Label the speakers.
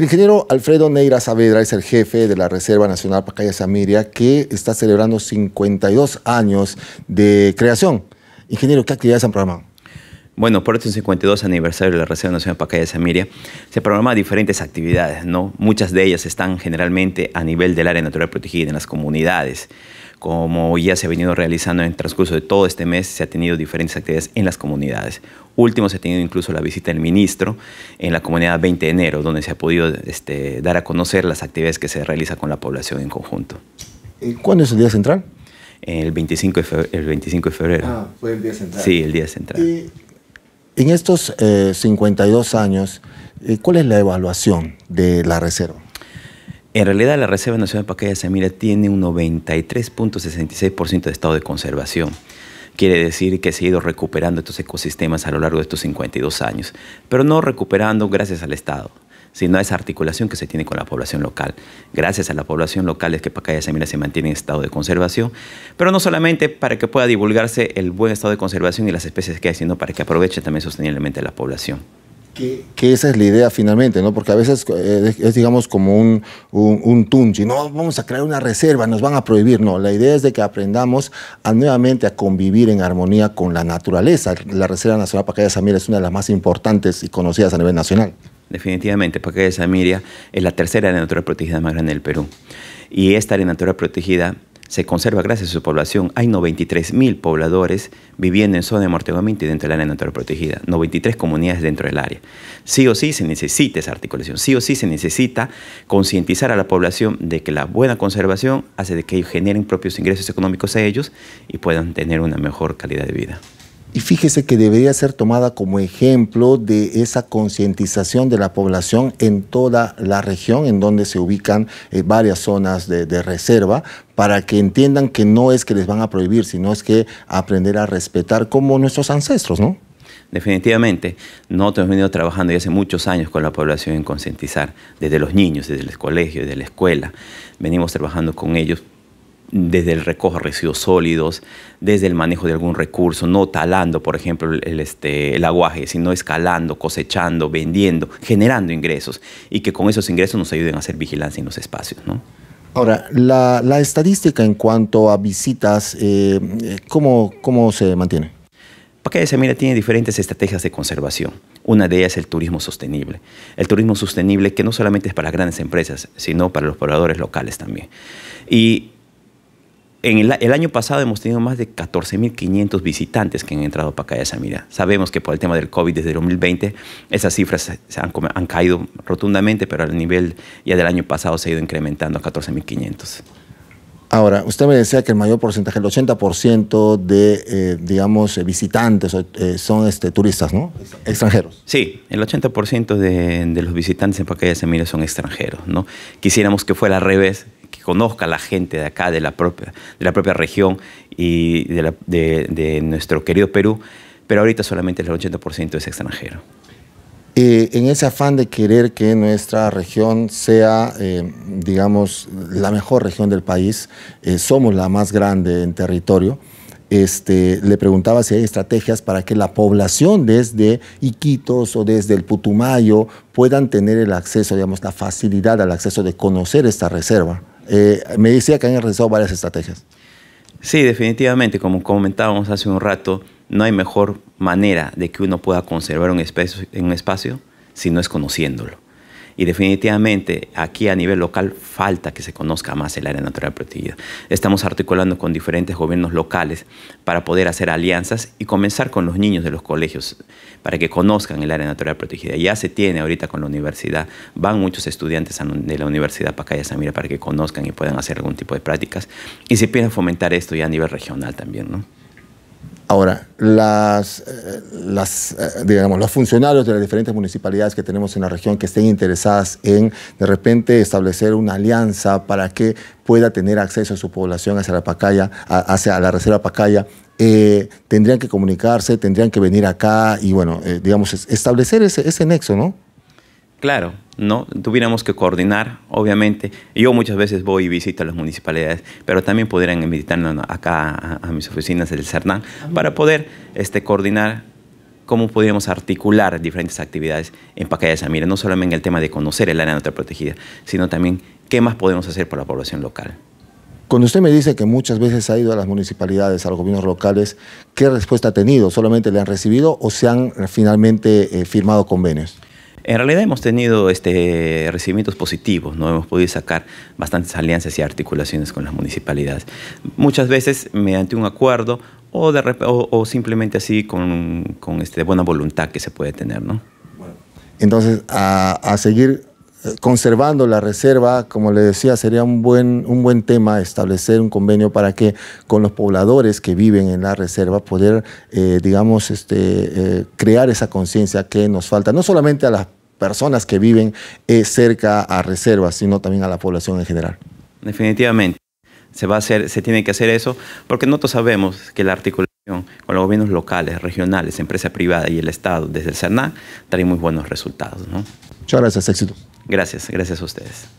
Speaker 1: El ingeniero Alfredo Neira Saavedra es el jefe de la Reserva Nacional Pacaya Samiria, que está celebrando 52 años de creación. Ingeniero, ¿qué actividades han programado?
Speaker 2: Bueno, por este 52 aniversario de la Reserva Nacional Pacaya Samiria, se programan diferentes actividades, ¿no? Muchas de ellas están generalmente a nivel del área natural protegida en las comunidades. Como ya se ha venido realizando en el transcurso de todo este mes, se ha tenido diferentes actividades en las comunidades. Último, se ha tenido incluso la visita del ministro en la comunidad 20 de enero, donde se ha podido este, dar a conocer las actividades que se realizan con la población en conjunto.
Speaker 1: ¿Cuándo es el día central?
Speaker 2: El 25 de febrero. El 25 de febrero.
Speaker 1: Ah, fue el día central. Sí,
Speaker 2: el día central.
Speaker 1: Y en estos 52 eh, años, eh, ¿cuál es la evaluación de la reserva? En realidad,
Speaker 2: la Reserva Nacional Pacaya de Samira tiene un 93.66% de estado de conservación. Quiere decir que se ha ido recuperando estos ecosistemas a lo largo de estos 52 años, pero no recuperando gracias al Estado, sino a esa articulación que se tiene con la población local. Gracias a la población local es que Pacaya Samira se mantiene en estado de conservación, pero no solamente para que pueda divulgarse el buen estado de conservación y las especies que hay, sino para que aproveche también sosteniblemente la población.
Speaker 1: Que, esa es la idea finalmente, ¿no? Porque a veces eh, es, digamos, como un, un, tunchi, no, vamos a crear una reserva, nos van a prohibir. No, la idea es de que aprendamos a, nuevamente a convivir en armonía con la naturaleza. La Reserva Nacional Pacaya de Samiria es una de las más importantes y conocidas a nivel nacional.
Speaker 2: Definitivamente, Pacaya de Samiria es la tercera área natural protegida más grande del Perú. Y esta área natural protegida se conserva gracias a su población. Hay 93.000 pobladores viviendo en zona de amortiguamiento y dentro del área natural protegida. 93 comunidades dentro del área. Sí o sí se necesita esa articulación. Sí o sí se necesita concientizar a la población de que la buena conservación hace de que ellos generen propios ingresos económicos a ellos y puedan tener una mejor calidad de vida.
Speaker 1: Y fíjese que debería ser tomada como ejemplo de esa concientización de la población en toda la región, en donde se ubican eh, varias zonas de, de reserva, para que entiendan que no es que les van a prohibir, sino es que aprender a respetar como nuestros ancestros, ¿no?
Speaker 2: Definitivamente, nosotros hemos venido trabajando ya hace muchos años con la población en concientizar, desde los niños, desde el colegio, desde la escuela. Venimos trabajando con ellos desde el recojo de residuos sólidos, desde el manejo de algún recurso, no talando, por ejemplo, el, este, el aguaje, sino escalando, cosechando, vendiendo, generando ingresos y que con esos ingresos nos ayuden a hacer vigilancia en los espacios.
Speaker 1: Ahora, la, estadística en cuanto a visitas, eh, ¿cómo, se mantiene?
Speaker 2: Paquete de Semilla tiene diferentes estrategias de conservación. Una de ellas es el turismo sostenible. El turismo sostenible que no solamente es para las grandes empresas, sino para los pobladores locales también. Y el, año pasado hemos tenido más de 14.500 visitantes que han entrado para Calle Samira. Sabemos que por el tema del COVID desde 2020 esas cifras han, caído rotundamente, pero al nivel ya del año pasado se ha ido incrementando
Speaker 1: a 14.500. Ahora, usted me decía que el mayor porcentaje, el 80% de, eh, digamos, eh, visitantes eh, son este, turistas, ¿no? Extranjeros. Sí,
Speaker 2: el 80% de, los visitantes en Pacaya Samira son extranjeros, ¿no? Quisiéramos que fuera al revés, conozca la gente de acá, de la propia, de la propia región y de, nuestro querido Perú, pero ahorita solamente el 80% es extranjero.
Speaker 1: Eh, en ese afán de querer que nuestra región sea, eh, digamos, la mejor región del país, eh, somos la más grande en territorio, este, le preguntaba si hay estrategias para que la población desde Iquitos o desde el Putumayo puedan tener el acceso, digamos, la facilidad al acceso de conocer esta reserva. Eh, me decía que han realizado varias estrategias.
Speaker 2: Sí, definitivamente, como comentábamos hace un rato, no hay mejor manera de que uno pueda conservar un un espacio si no es conociéndolo. Y definitivamente aquí a nivel local falta que se conozca más el área natural protegida. Estamos articulando con diferentes gobiernos locales para poder hacer alianzas y comenzar con los niños de los colegios para que conozcan el área natural protegida. Ya se tiene ahorita con la universidad, van muchos estudiantes de la Universidad Pacaya Samira para que conozcan y puedan hacer algún tipo de prácticas. Y se piensa fomentar esto ya a nivel regional también, ¿no?
Speaker 1: Ahora, las, eh, eh, digamos, los funcionarios de las diferentes municipalidades que tenemos en la región que estén interesadas en de repente establecer una alianza para que pueda tener acceso a su población hacia la Pacaya, hacia la Reserva Pacaya, eh, tendrían que comunicarse, tendrían que venir acá y bueno, digamos, establecer ese nexo, ¿no?
Speaker 2: Claro, ¿no? Tuviéramos que coordinar, obviamente. Yo muchas veces voy y visito a las municipalidades, pero también podrían invitarnos acá a, mis oficinas del CERNAN para poder este, coordinar cómo podríamos articular diferentes actividades en Pacaya de Samira, no solamente en el tema de conocer el área natural protegida, sino también qué más podemos hacer por la población local.
Speaker 1: Cuando usted me dice que muchas veces ha ido a las municipalidades, a los gobiernos locales, ¿qué respuesta ha tenido? ¿Solamente le han recibido o se han eh, finalmente eh, firmado convenios?
Speaker 2: En realidad hemos tenido este, recibimientos positivos, ¿no? hemos podido sacar bastantes alianzas y articulaciones con las municipalidades. Muchas veces mediante un acuerdo o, o, simplemente así con, este, buena voluntad que se puede tener. ¿no?
Speaker 1: Entonces, a seguir conservando la reserva, como le decía, sería un buen, un buen tema establecer un convenio para que con los pobladores que viven en la reserva poder, eh, digamos, este, eh, crear esa conciencia que nos falta, no solamente a las personas que viven eh, cerca a reservas, sino también a la población en general.
Speaker 2: Definitivamente, se va a hacer, se tiene que hacer eso, porque nosotros sabemos que la articulación con los gobiernos locales, regionales, empresa privada y el Estado desde el CERNA trae muy buenos resultados. ¿no?
Speaker 1: Muchas gracias, éxito.
Speaker 2: Gracias, gracias a ustedes.